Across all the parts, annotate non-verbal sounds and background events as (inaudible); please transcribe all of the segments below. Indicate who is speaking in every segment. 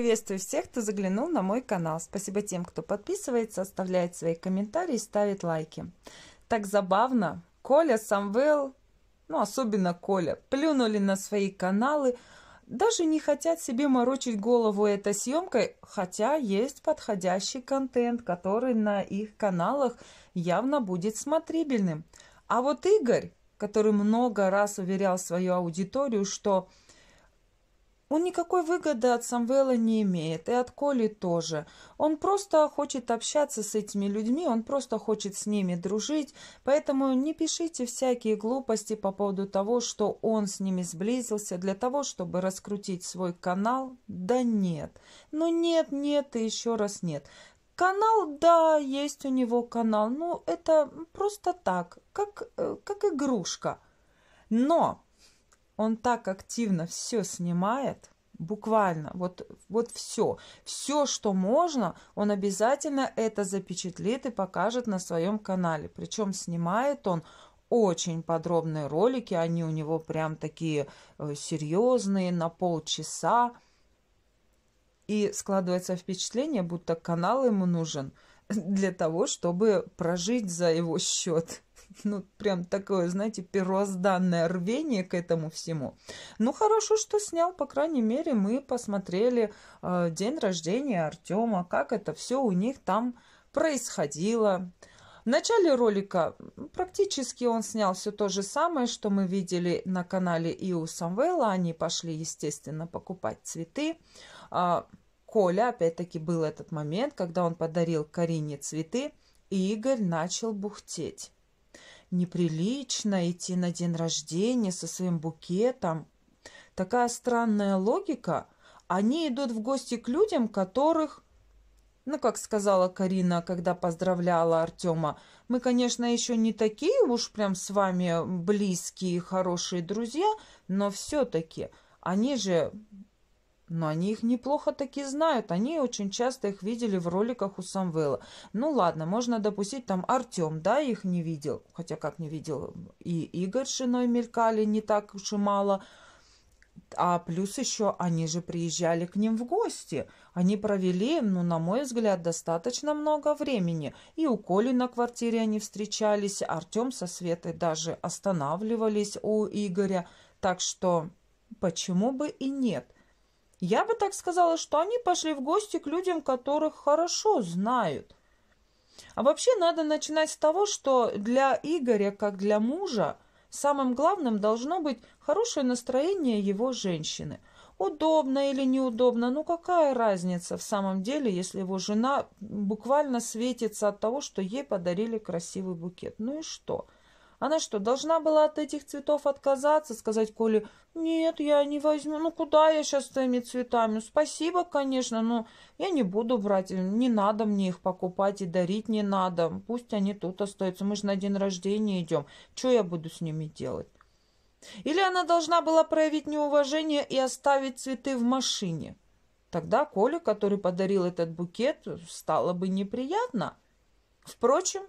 Speaker 1: Приветствую всех, кто заглянул на мой канал. Спасибо тем, кто подписывается, оставляет свои комментарии, ставит лайки. Так забавно. Коля, Самвел, ну особенно Коля, плюнули на свои каналы, даже не хотят себе морочить голову этой съемкой, хотя есть подходящий контент, который на их каналах явно будет смотрибельным. А вот Игорь, который много раз уверял свою аудиторию, что он никакой выгоды от Самвела не имеет, и от Коли тоже. Он просто хочет общаться с этими людьми, он просто хочет с ними дружить, поэтому не пишите всякие глупости по поводу того, что он с ними сблизился для того, чтобы раскрутить свой канал. Да нет. Ну нет, нет и еще раз нет. Канал, да, есть у него канал, но это просто так, как, э, как игрушка. Но он так активно все снимает, буквально, вот, вот все, все, что можно, он обязательно это запечатлит и покажет на своем канале. Причем снимает он очень подробные ролики, они у него прям такие э, серьезные, на полчаса. И складывается впечатление, будто канал ему нужен (laughs) для того, чтобы прожить за его счет ну, прям такое, знаете, первозданное рвение к этому всему. Ну, хорошо, что снял, по крайней мере, мы посмотрели э, день рождения Артема, как это все у них там происходило. В начале ролика практически он снял все то же самое, что мы видели на канале и у Самвела. Они пошли, естественно, покупать цветы. А, Коля, опять-таки, был этот момент, когда он подарил Карине цветы, и Игорь начал бухтеть неприлично идти на день рождения со своим букетом. Такая странная логика. Они идут в гости к людям, которых... Ну, как сказала Карина, когда поздравляла Артема, мы, конечно, еще не такие уж прям с вами близкие, хорошие друзья, но все-таки они же но они их неплохо таки знают. Они очень часто их видели в роликах у Самвела. Ну ладно, можно допустить, там Артем, да, их не видел. Хотя как не видел, и Игорь Шиной мелькали не так уж и мало. А плюс еще они же приезжали к ним в гости. Они провели, ну, на мой взгляд, достаточно много времени. И у Коли на квартире они встречались, Артем со Светой даже останавливались у Игоря. Так что почему бы и нет – я бы так сказала, что они пошли в гости к людям, которых хорошо знают. А вообще надо начинать с того, что для Игоря, как для мужа, самым главным должно быть хорошее настроение его женщины. Удобно или неудобно, ну какая разница в самом деле, если его жена буквально светится от того, что ей подарили красивый букет. Ну и что? – она что, должна была от этих цветов отказаться, сказать Коле, «Нет, я не возьму. Ну, куда я сейчас с твоими цветами? Ну, спасибо, конечно, но я не буду брать. Не надо мне их покупать и дарить не надо. Пусть они тут остаются. Мы же на день рождения идем. Что я буду с ними делать?» Или она должна была проявить неуважение и оставить цветы в машине. Тогда Коля, который подарил этот букет, стало бы неприятно. Впрочем,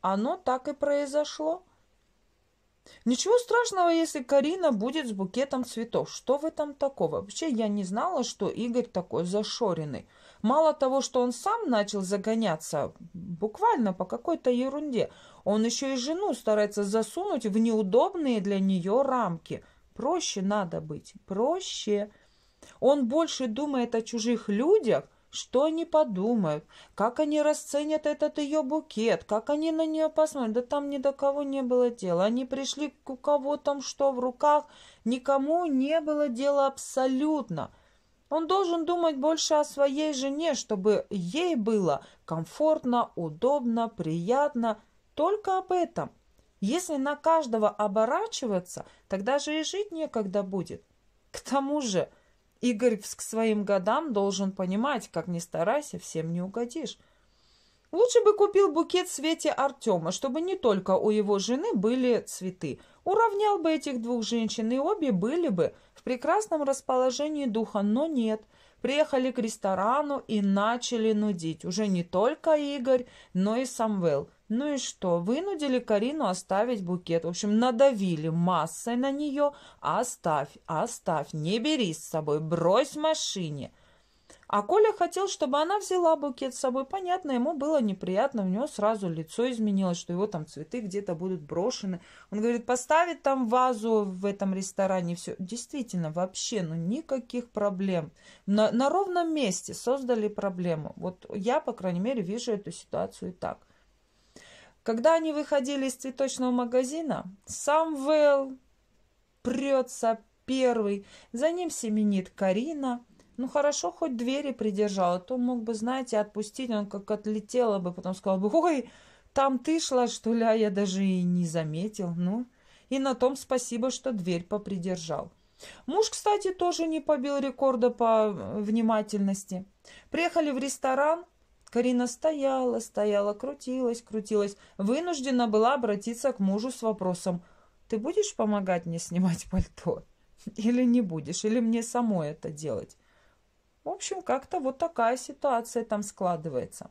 Speaker 1: оно так и произошло. Ничего страшного, если Карина будет с букетом цветов. Что в этом такого? Вообще, я не знала, что Игорь такой зашоренный. Мало того, что он сам начал загоняться буквально по какой-то ерунде, он еще и жену старается засунуть в неудобные для нее рамки. Проще надо быть, проще. Он больше думает о чужих людях – что они подумают? Как они расценят этот ее букет? Как они на нее посмотрят? Да там ни до кого не было дела. Они пришли у кого там что в руках. Никому не было дела абсолютно. Он должен думать больше о своей жене, чтобы ей было комфортно, удобно, приятно. Только об этом. Если на каждого оборачиваться, тогда же и жить некогда будет. К тому же... Игорь к своим годам должен понимать, как ни старайся, всем не угодишь. Лучше бы купил букет Свете Артема, чтобы не только у его жены были цветы. Уравнял бы этих двух женщин, и обе были бы в прекрасном расположении духа, но нет. Приехали к ресторану и начали нудить. Уже не только Игорь, но и Самвел – ну и что? Вынудили Карину оставить букет. В общем, надавили массой на нее. Оставь, оставь, не бери с собой, брось в машине. А Коля хотел, чтобы она взяла букет с собой. Понятно, ему было неприятно, у него сразу лицо изменилось, что его там цветы где-то будут брошены. Он говорит, поставить там вазу в этом ресторане, все. Действительно, вообще, ну никаких проблем. На, на ровном месте создали проблему. Вот я, по крайней мере, вижу эту ситуацию и так. Когда они выходили из цветочного магазина, Самвел прется первый, за ним семенит Карина. Ну хорошо, хоть двери придержала, то мог бы, знаете, отпустить, он как отлетела бы, потом сказал бы, ой, там ты шла, что ли, а я даже и не заметил, ну. И на том спасибо, что дверь попридержал. Муж, кстати, тоже не побил рекорда по э, внимательности. Приехали в ресторан, Карина стояла, стояла, крутилась, крутилась. Вынуждена была обратиться к мужу с вопросом. «Ты будешь помогать мне снимать пальто? Или не будешь? Или мне самой это делать?» В общем, как-то вот такая ситуация там складывается.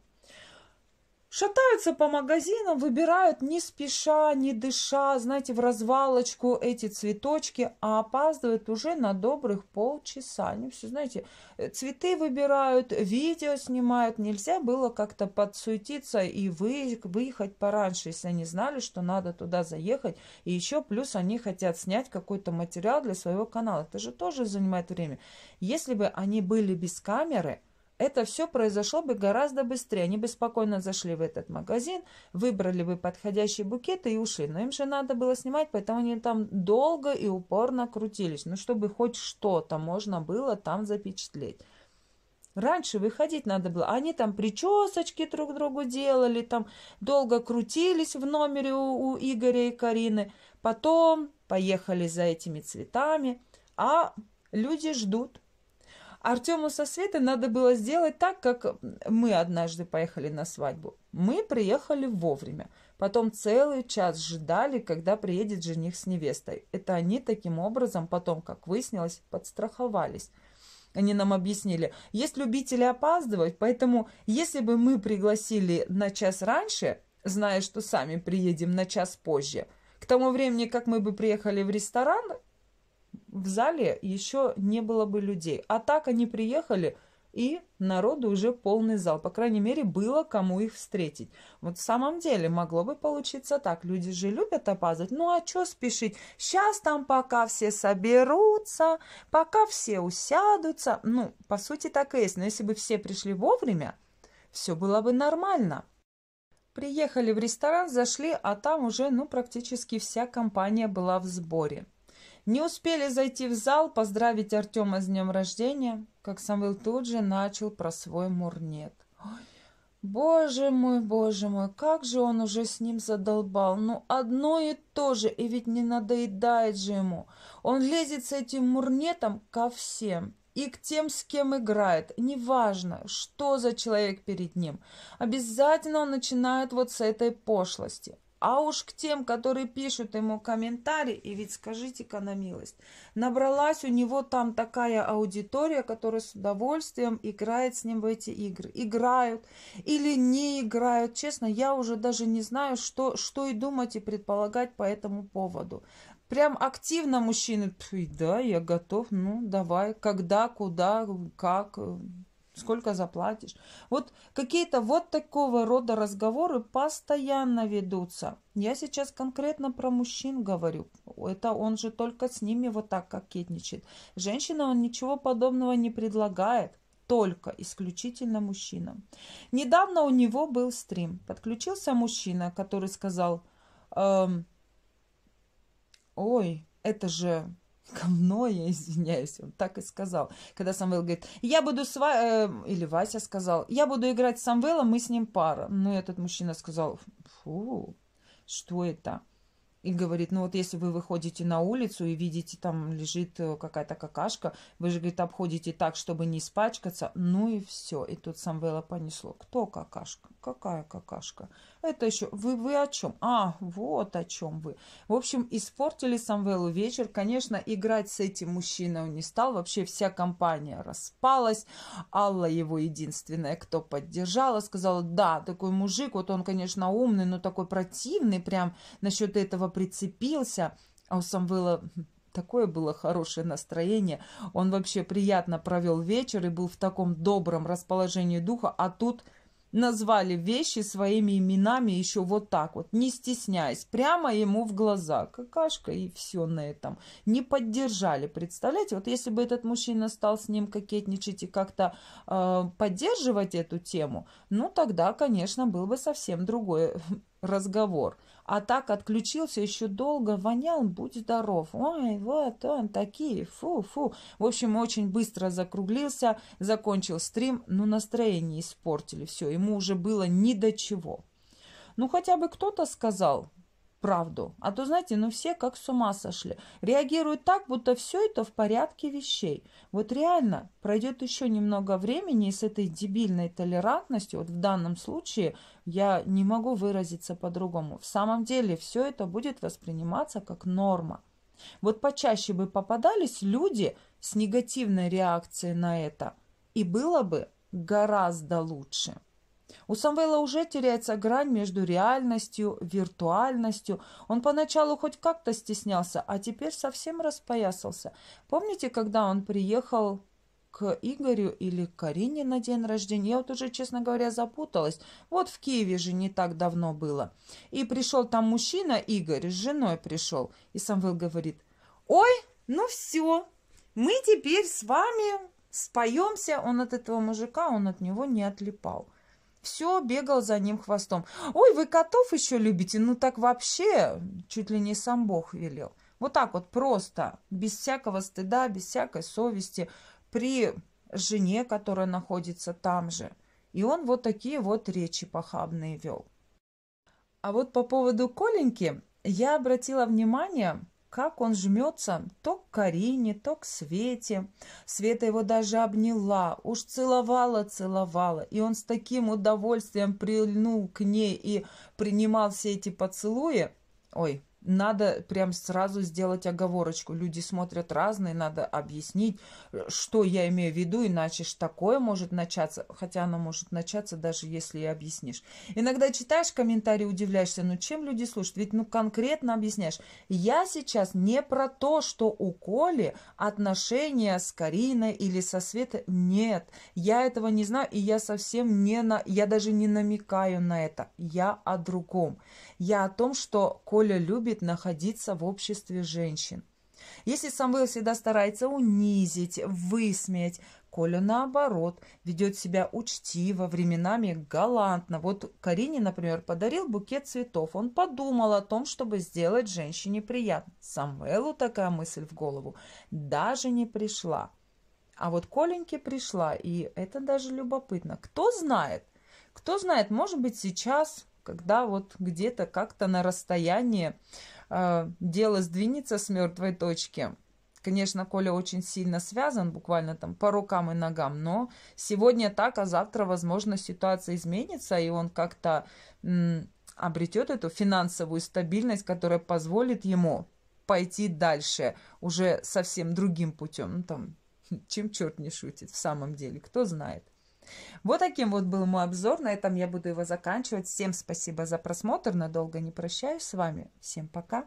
Speaker 1: Шатаются по магазинам, выбирают не спеша, не дыша, знаете, в развалочку эти цветочки, а опаздывают уже на добрых полчаса. Они все, знаете, цветы выбирают, видео снимают. Нельзя было как-то подсуетиться и выехать пораньше, если они знали, что надо туда заехать. И еще плюс они хотят снять какой-то материал для своего канала. Это же тоже занимает время. Если бы они были без камеры – это все произошло бы гораздо быстрее. Они бы спокойно зашли в этот магазин, выбрали бы подходящие букеты и ушли. Но им же надо было снимать, поэтому они там долго и упорно крутились. Ну, чтобы хоть что-то можно было там запечатлеть. Раньше выходить надо было. Они там причесочки друг другу делали, там долго крутились в номере у, у Игоря и Карины. Потом поехали за этими цветами. А люди ждут, Артему со Светой надо было сделать так, как мы однажды поехали на свадьбу. Мы приехали вовремя. Потом целый час ждали, когда приедет жених с невестой. Это они таким образом потом, как выяснилось, подстраховались. Они нам объяснили, есть любители опаздывать, поэтому если бы мы пригласили на час раньше, зная, что сами приедем на час позже, к тому времени, как мы бы приехали в ресторан, в зале еще не было бы людей. А так они приехали, и народу уже полный зал. По крайней мере, было кому их встретить. Вот в самом деле могло бы получиться так. Люди же любят опаздывать. Ну а что спешить? Сейчас там пока все соберутся, пока все усядутся. Ну, по сути так и есть. Но если бы все пришли вовремя, все было бы нормально. Приехали в ресторан, зашли, а там уже, ну, практически вся компания была в сборе. Не успели зайти в зал поздравить Артема с днем рождения, как Самвел тут же начал про свой мурнет. Ой, боже мой, боже мой, как же он уже с ним задолбал. Ну, одно и то же, и ведь не надоедает же ему. Он лезет с этим мурнетом ко всем и к тем, с кем играет. Неважно, что за человек перед ним. Обязательно он начинает вот с этой пошлости. А уж к тем, которые пишут ему комментарии, и ведь скажите-ка на милость, набралась у него там такая аудитория, которая с удовольствием играет с ним в эти игры. Играют или не играют. Честно, я уже даже не знаю, что, что и думать и предполагать по этому поводу. Прям активно мужчины, да, я готов, ну давай, когда, куда, как, сколько заплатишь. Вот какие-то вот такого рода разговоры постоянно ведутся. Я сейчас конкретно про мужчин говорю. Это он же только с ними вот так кокетничает. Женщина он ничего подобного не предлагает только исключительно мужчинам. Недавно у него был стрим. Подключился мужчина, который сказал, эм, ой, это же говно, я извиняюсь, он так и сказал. Когда Самвел говорит, я буду с вами, э, или Вася сказал, я буду играть с Самвелом, мы с ним пара. Ну, этот мужчина сказал, фу, что это? И говорит, ну вот если вы выходите на улицу и видите, там лежит э, какая-то какашка, вы же, говорит, обходите так, чтобы не испачкаться, ну и все. И тут Самвела понесло. Кто какашка? Какая какашка? Это еще... Вы, вы о чем? А, вот о чем вы. В общем, испортили Самвелу вечер. Конечно, играть с этим мужчиной он не стал. Вообще вся компания распалась. Алла его единственная, кто поддержала, сказала, да, такой мужик, вот он, конечно, умный, но такой противный, прям насчет этого прицепился. А у Самвела такое было хорошее настроение. Он вообще приятно провел вечер и был в таком добром расположении духа, а тут назвали вещи своими именами еще вот так вот, не стесняясь, прямо ему в глаза, какашка и все на этом. Не поддержали, представляете? Вот если бы этот мужчина стал с ним кокетничать и как-то э, поддерживать эту тему, ну тогда, конечно, был бы совсем другой разговор. А так отключился еще долго, вонял, будь здоров. Ой, вот он, такие, фу-фу. В общем, очень быстро закруглился, закончил стрим, но настроение испортили все, ему уже было ни до чего. Ну, хотя бы кто-то сказал, правду. А то, знаете, ну все как с ума сошли. Реагируют так, будто все это в порядке вещей. Вот реально пройдет еще немного времени, и с этой дебильной толерантностью, вот в данном случае, я не могу выразиться по-другому. В самом деле все это будет восприниматься как норма. Вот почаще бы попадались люди с негативной реакцией на это, и было бы гораздо лучше. У Самвела уже теряется грань между реальностью, виртуальностью. Он поначалу хоть как-то стеснялся, а теперь совсем распоясался. Помните, когда он приехал к Игорю или к Карине на день рождения. Я вот уже, честно говоря, запуталась. Вот в Киеве же не так давно было. И пришел там мужчина, Игорь, с женой пришел. И Самвел говорит, ой, ну все, мы теперь с вами споемся. Он от этого мужика, он от него не отлипал все бегал за ним хвостом. «Ой, вы котов еще любите? Ну так вообще чуть ли не сам Бог велел». Вот так вот просто, без всякого стыда, без всякой совести, при жене, которая находится там же. И он вот такие вот речи похабные вел. А вот по поводу Коленьки я обратила внимание, как он жмется то к Карине, то к Свете. Света его даже обняла, уж целовала-целовала, и он с таким удовольствием прильнул к ней и принимал все эти поцелуи. Ой, надо прям сразу сделать оговорочку. Люди смотрят разные, надо объяснить, что я имею в виду, иначе ж такое может начаться, хотя оно может начаться даже если и объяснишь. Иногда читаешь комментарии, удивляешься, ну чем люди слушают? Ведь ну конкретно объясняешь. Я сейчас не про то, что у Коли отношения с Кариной или со Светой. Нет, я этого не знаю, и я совсем не на... Я даже не намекаю на это. Я о другом. Я о том, что Коля любит любит находиться в обществе женщин. Если Самвел всегда старается унизить, высмеять, Коля, наоборот, ведет себя учтиво, временами галантно. Вот Карине, например, подарил букет цветов. Он подумал о том, чтобы сделать женщине приятно. Самвелу такая мысль в голову даже не пришла. А вот Коленьке пришла, и это даже любопытно. Кто знает? Кто знает, может быть, сейчас когда вот где-то как-то на расстоянии э, дело сдвинется с мертвой точки. Конечно, Коля очень сильно связан, буквально там по рукам и ногам, но сегодня так, а завтра, возможно, ситуация изменится, и он как-то обретет эту финансовую стабильность, которая позволит ему пойти дальше уже совсем другим путем, ну, там, (laughs) чем черт не шутит в самом деле, кто знает. Вот таким вот был мой обзор. На этом я буду его заканчивать. Всем спасибо за просмотр. Надолго не прощаюсь с вами. Всем пока.